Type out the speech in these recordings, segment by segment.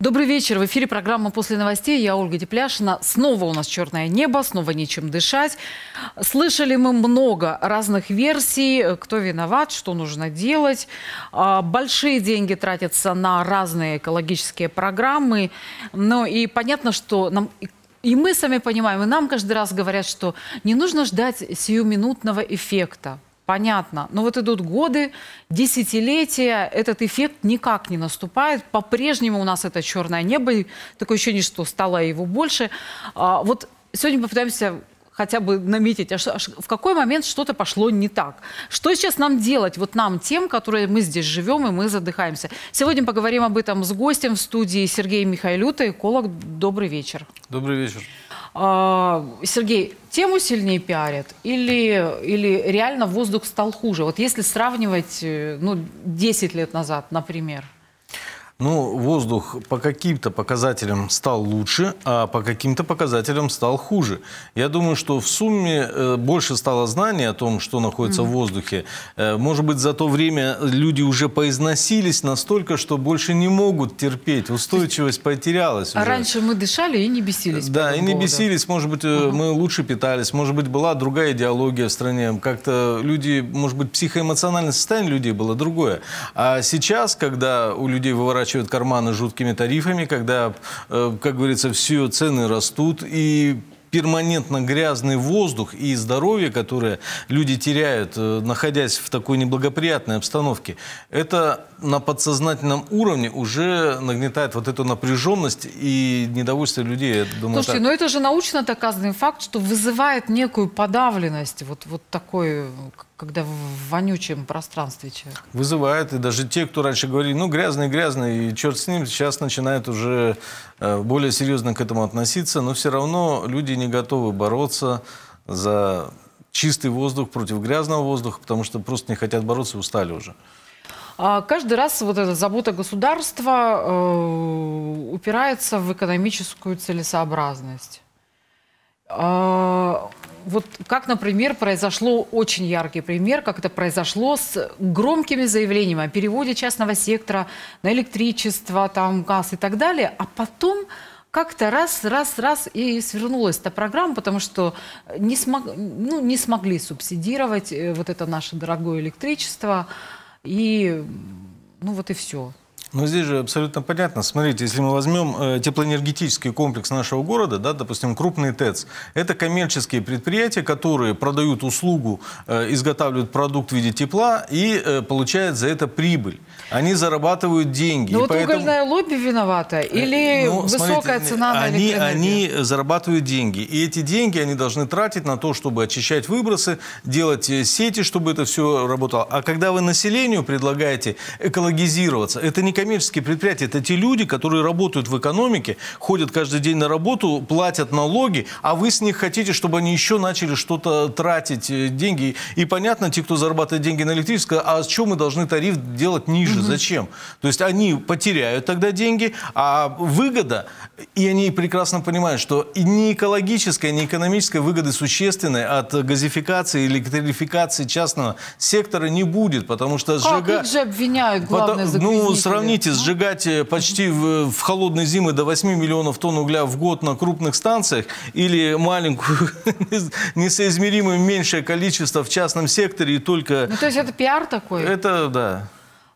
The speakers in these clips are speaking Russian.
Добрый вечер. В эфире программа «После новостей». Я Ольга Депляшина. Снова у нас черное небо, снова нечем дышать. Слышали мы много разных версий, кто виноват, что нужно делать. А, большие деньги тратятся на разные экологические программы. Ну и понятно, что нам и мы сами понимаем, и нам каждый раз говорят, что не нужно ждать сиюминутного эффекта понятно. Но вот идут годы, десятилетия, этот эффект никак не наступает. По-прежнему у нас это черное небо, такое ощущение, что стало его больше. А, вот сегодня попытаемся хотя бы наметить, а, а в какой момент что-то пошло не так. Что сейчас нам делать, вот нам, тем, которые мы здесь живем и мы задыхаемся? Сегодня поговорим об этом с гостем в студии Сергеем Михайлюта, эколог. Добрый вечер. Добрый вечер. А, Сергей, тему сильнее пиарят или, или реально воздух стал хуже? Вот если сравнивать э, ну, 10 лет назад, например – ну, воздух по каким-то показателям стал лучше, а по каким-то показателям стал хуже. Я думаю, что в сумме э, больше стало знаний о том, что находится mm-hmm. в воздухе. Э, может быть, за то время люди уже поизносились настолько, что больше не могут терпеть. Устойчивость потерялась. А уже. раньше мы дышали и не бесились. Э, да, и не поводу. бесились. Может быть, mm-hmm. мы лучше питались. Может быть, была другая идеология в стране. Как-то люди, может быть, психоэмоциональное состояние людей было другое. А сейчас, когда у людей выворачивается выворачивают карманы жуткими тарифами, когда, э, как говорится, все цены растут и перманентно грязный воздух и здоровье, которое люди теряют, э, находясь в такой неблагоприятной обстановке, это на подсознательном уровне уже нагнетает вот эту напряженность и недовольство людей. Я думаю, Слушайте, так. но ну это же научно доказанный факт, что вызывает некую подавленность, вот, вот такой э, когда в вонючем пространстве человек. Вызывает, и даже те, кто раньше говорили, ну, грязный, грязный, и черт с ним, сейчас начинают уже э, более серьезно к этому относиться, но все равно люди не готовы бороться за чистый воздух против грязного воздуха, потому что просто не хотят бороться, устали уже. А, каждый раз вот эта забота государства э, упирается в экономическую целесообразность. А, вот как, например, произошло очень яркий пример, как это произошло с громкими заявлениями о переводе частного сектора на электричество, там, газ и так далее, а потом как-то раз, раз, раз и свернулась эта программа, потому что не, смог, ну, не смогли субсидировать э, вот это наше дорогое электричество. И ну вот и все. Но ну, здесь же абсолютно понятно. Смотрите, если мы возьмем э, теплоэнергетический комплекс нашего города, да, допустим, крупный ТЭЦ, это коммерческие предприятия, которые продают услугу, э, изготавливают продукт в виде тепла и э, получают за это прибыль. Они зарабатывают деньги. Ну вот поэтому... угольное лобби виновата э, или ну, высокая смотрите, цена на они, они зарабатывают деньги. И эти деньги они должны тратить на то, чтобы очищать выбросы, делать э, сети, чтобы это все работало. А когда вы населению предлагаете экологизироваться, это не некоммерческие предприятия – это те люди, которые работают в экономике, ходят каждый день на работу, платят налоги, а вы с них хотите, чтобы они еще начали что-то тратить, э, деньги. И понятно, те, кто зарабатывает деньги на электричество, а с чем мы должны тариф делать ниже? Угу. Зачем? То есть они потеряют тогда деньги, а выгода, и они прекрасно понимают, что не экологическая, не экономическая выгоды существенной от газификации, электрификации частного сектора не будет, потому что сжигать... Как их же обвиняют, главные? Потому... Ну, сравни Сравните, сжигать э, почти в, в холодной зимы до 8 миллионов тонн угля в год на крупных станциях или маленькую, несоизмеримо меньшее количество в частном секторе и только... Ну, то есть это пиар такой? Это, да.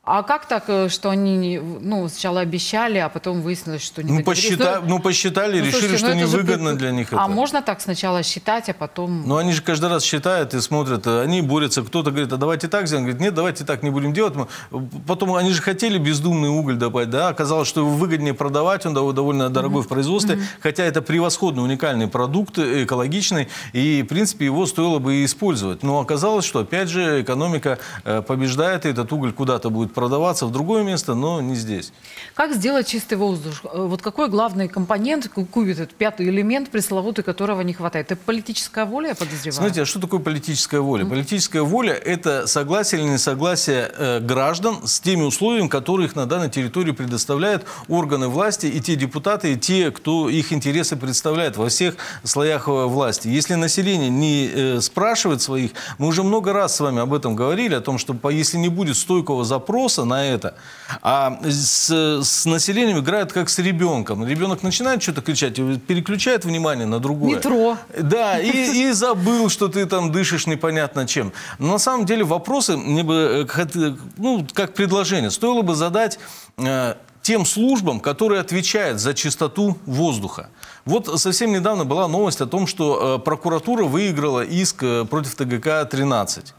А как так, э, что они ну, сначала обещали, а потом выяснилось, что не ну, посчита... ну, ну, посчитали, ну, решили, слушайте, что ну, невыгодно же... для них а это. можно так сначала считать, а потом... Ну, они же каждый раз считают и смотрят, э, они борются. Кто-то говорит, а давайте так сделаем. Говорит, нет, давайте так не будем делать. Э, потом они же хотели бездумный уголь добавить, да? Оказалось, что его выгоднее продавать, он довольно дорогой mm-hmm. в производстве. Mm-hmm. Хотя это превосходный, уникальный продукт, экологичный, и, в принципе, его стоило бы и использовать. Но оказалось, что, опять же, экономика побеждает, и этот уголь куда-то будет продаваться в другое место, но не здесь. Как сделать чистый воздух? Э, вот какой главный компонент, какой этот пятый элемент пресловутый, которого не хватает? Это политическая воля, я подозреваю? Знаете, а что такое политическая воля? Mm -hmm. Политическая воля – это согласие или несогласие э, граждан с теми условиями, которые их на данной территории предоставляют органы власти и те депутаты, и те, кто их интересы представляет во всех слоях э, власти. Если население не спрашивает своих, мы уже много раз с вами об этом говорили, о том, что если не будет стойкого запроса, спроса на это, а с, с населением играют как с ребенком. Ребенок начинает что-то кричать, переключает внимание на другое. Метро. Да, и, и забыл, что ты там дышишь непонятно чем. Но на самом деле вопросы мне бы, э, ну, как предложение, стоило бы задать э, тем службам, которые отвечают за чистоту воздуха. Вот совсем недавно была новость о том, что э, прокуратура выиграла иск против ТГК-13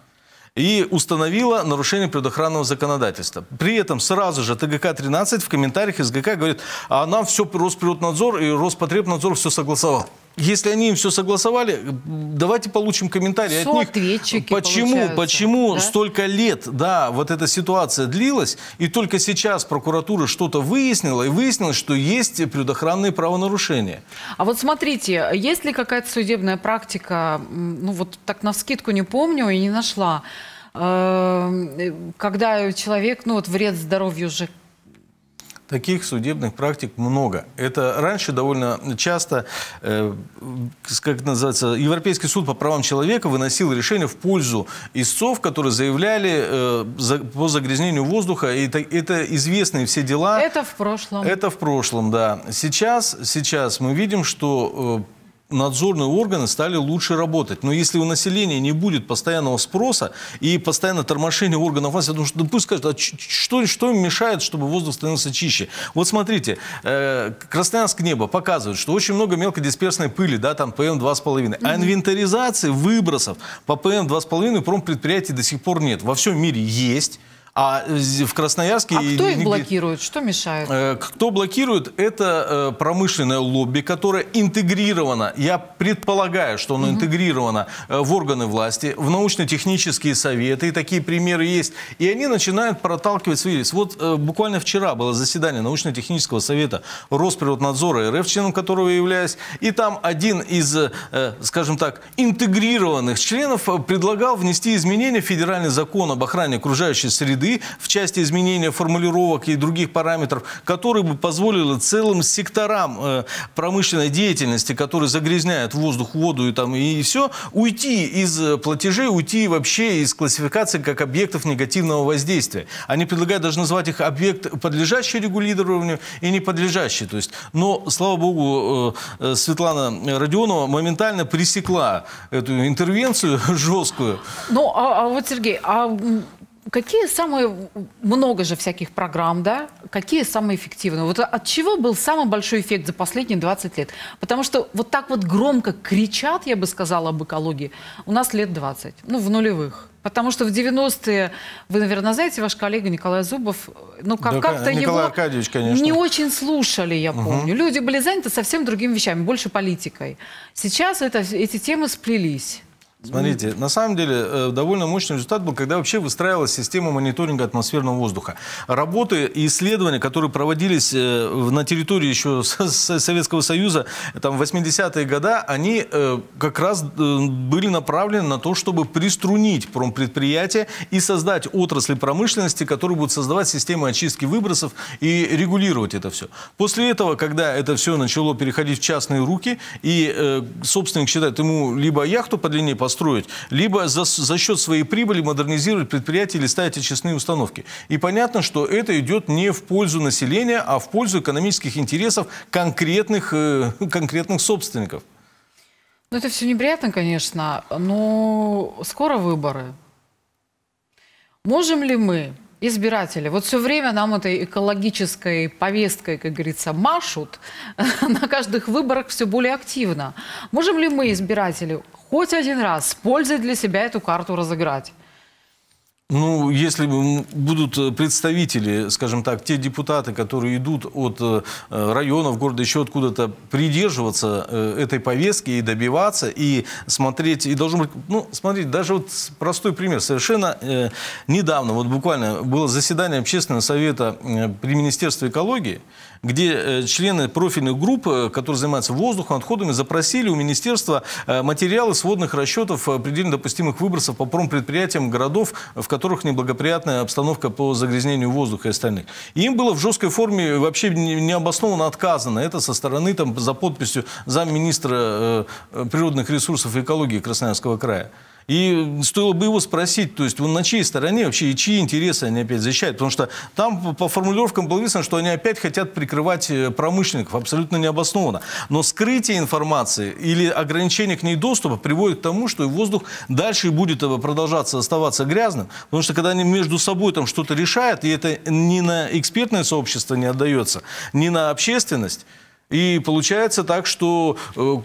и установила нарушение предохранного законодательства. При этом сразу же ТГК-13 в комментариях из ГК говорит, а нам все Росприроднадзор и Роспотребнадзор все согласовал если они им все согласовали, давайте получим комментарии от них. Почему, почему да? столько лет, да, вот эта ситуация длилась, и только сейчас прокуратура что-то выяснила, и выяснилось, что есть предохранные правонарушения. А вот смотрите, есть ли какая-то судебная практика, ну вот так на вскидку не помню и не нашла, э, когда человек, ну вот вред здоровью же Таких судебных практик много. Это раньше довольно часто, э, как называется, Европейский суд по правам человека выносил решение в пользу истцов, которые заявляли э, за, по загрязнению воздуха. И это, это известные все дела. Это в прошлом. Это в прошлом, да. Сейчас, сейчас мы видим, что э, надзорные органы стали лучше работать. Но если у населения не будет постоянного спроса и постоянно тормошения органов власти, потому что да пусть скажут, а что, что им мешает, чтобы воздух становился чище? Вот смотрите, э, Красноярск небо показывает, что очень много мелкодисперсной пыли, да, там ПМ-2,5. Mm -hmm. А инвентаризации выбросов по ПМ-2,5 промпредприятий до сих пор нет. Во всем мире есть. А э, в Красноярске... А кто их блокирует? Что мешает? Э, кто блокирует? Это э, промышленное лобби, которое интегрировано, я предполагаю, что оно угу. интегрировано в органы власти, в научно-технические советы, и такие примеры есть. И они начинают проталкивать свои Вот буквально вчера было заседание научно-технического совета Росприроднадзора РФ, членом которого я являюсь, и там один из, скажем так, интегрированных членов предлагал внести изменения в федеральный закон об охране окружающей среды среды в части изменения формулировок и других параметров, которые бы позволили целым секторам э, промышленной деятельности, которые загрязняют воздух, воду и, там, и все, уйти из э, платежей, уйти вообще из классификации как объектов негативного воздействия. Они предлагают даже назвать их объект, подлежащий регулированию и не подлежащий. То есть, но, слава богу, э, Светлана Родионова моментально пресекла эту интервенцию жесткую. Ну, а, а вот, Сергей, а какие самые, много же всяких программ, да, какие самые эффективные? Вот от чего был самый большой эффект за последние 20 лет? Потому что вот так вот громко кричат, я бы сказала, об экологии, у нас лет 20, ну, в нулевых. Потому что в 90-е, вы, наверное, знаете, ваш коллега Николай Зубов, э, ну, как- да, как-то его конечно. не очень слушали, я помню. Угу. Люди были заняты совсем другими вещами, больше политикой. Сейчас это, эти темы сплелись. Ну, Смотрите, на самом деле э, довольно мощный результат был, когда вообще выстраивалась система мониторинга атмосферного воздуха. Работы и исследования, которые проводились э, на территории еще Советского Союза, там 80-е годы, они э, как раз были направлены на то, чтобы приструнить промпредприятие и создать отрасли промышленности, которые будут создавать системы очистки выбросов и регулировать это все. После этого, когда это все начало переходить в частные руки, и собственник считает, ему либо яхту подлиннее по построить, либо за, за счет своей прибыли модернизировать предприятия или ставить очистные установки. И понятно, что это идет не в пользу населения, а в пользу экономических интересов конкретных, э, конкретных собственников. Ну, это все неприятно, конечно, но скоро выборы. Можем ли мы, избиратели, вот все время нам этой экологической повесткой, как говорится, машут на каждых выборах все более активно. Можем ли мы, избиратели, хоть один раз с пользой для себя эту карту разыграть? Ну, если будут э, представители, скажем так, те депутаты, которые идут от э, э, районов, города, еще откуда-то, придерживаться этой повестки и добиваться, и смотреть, и должен быть, ну, смотрите, даже вот простой пример, совершенно недавно, вот буквально было заседание общественного совета при Министерстве экологии, где э, члены профильных групп, э, которые занимаются воздухом, отходами, запросили у министерства э, материалы сводных расчетов предельно допустимых выбросов по промпредприятиям городов, в которых неблагоприятная обстановка по загрязнению воздуха и остальных. И им было в жесткой форме вообще необоснованно отказано. Это со стороны, там, за подписью замминистра природных ресурсов и экологии Красноярского края. И стоило бы его спросить, то есть он на чьей стороне вообще и чьи интересы они опять защищают. Потому что там по формулировкам было видно, что они опять хотят прикрывать э, промышленников, абсолютно необоснованно. Но скрытие информации или ограничение к ней доступа приводит к тому, что и воздух дальше будет э, продолжаться оставаться грязным. Потому что когда они между собой там что-то решают, и это не на экспертное сообщество не отдается, не на общественность, и получается так, что э,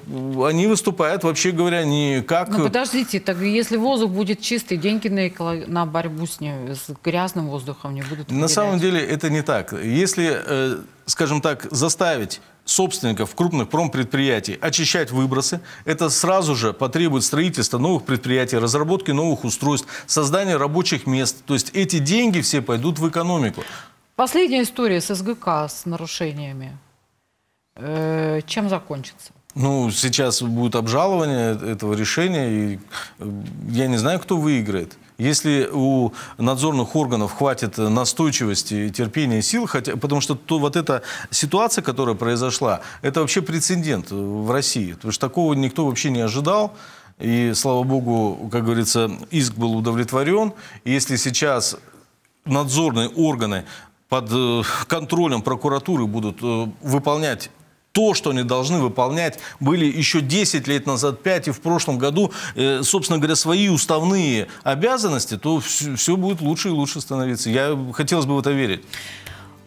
они выступают, вообще говоря, не как... Ну подождите, так если воздух будет чистый, деньги на, эколог... на борьбу с, ним, с грязным воздухом не будут... Выделять. На самом деле это не так. Если, э, скажем так, заставить собственников крупных промпредприятий очищать выбросы. Это сразу же потребует строительства новых предприятий, разработки новых устройств, создания рабочих мест. То есть эти деньги все пойдут в экономику. Последняя история с СГК с нарушениями э, чем закончится? Ну, сейчас будет обжалование этого решения, и э, я не знаю, кто выиграет. Если у надзорных органов хватит настойчивости, терпения, сил, хотя, потому что то, вот эта ситуация, которая произошла, это вообще прецедент э, в России, потому что такого никто вообще не ожидал. И, слава богу, как говорится, иск был удовлетворен. И если сейчас надзорные органы под э, контролем прокуратуры будут выполнять то, что они должны выполнять, были еще 10 лет назад, 5, и в прошлом году, э, собственно говоря, свои уставные обязанности, то все, будет лучше и лучше становиться. Я хотелось бы в это верить.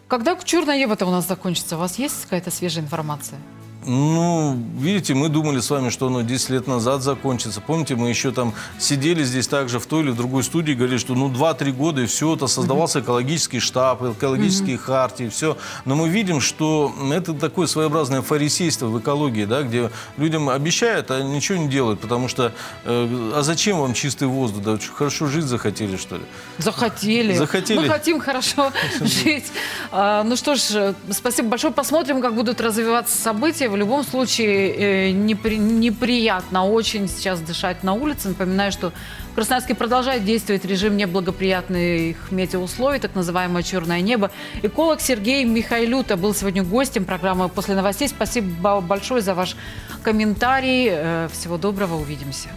Когда «Черное небо» у нас закончится? У вас есть какая-то свежая информация? Ну, видите, мы думали с вами, что оно 10 лет назад закончится. Помните, мы еще там сидели здесь также в той или в другой студии, говорили, что ну 2-3 года и все, это создавался mm -hmm. экологический штаб, экологические mm -hmm. хартии, все. Но мы видим, что это такое своеобразное фарисейство в экологии, да, где людям обещают, а ничего не делают, потому что э, а зачем вам чистый воздух? Да хорошо жить захотели, что ли? Захотели. Захотели. Мы хотим хорошо жить. А, ну что ж, э, спасибо большое. Посмотрим, как будут развиваться события в любом случае э, непри, неприятно очень сейчас дышать на улице. Напоминаю, что в Красноярске продолжает действовать режим неблагоприятных метеоусловий, так называемое черное небо. Эколог Сергей Михайлюта был сегодня гостем программы «После новостей». Спасибо большое за ваш комментарий. Э, всего доброго, увидимся.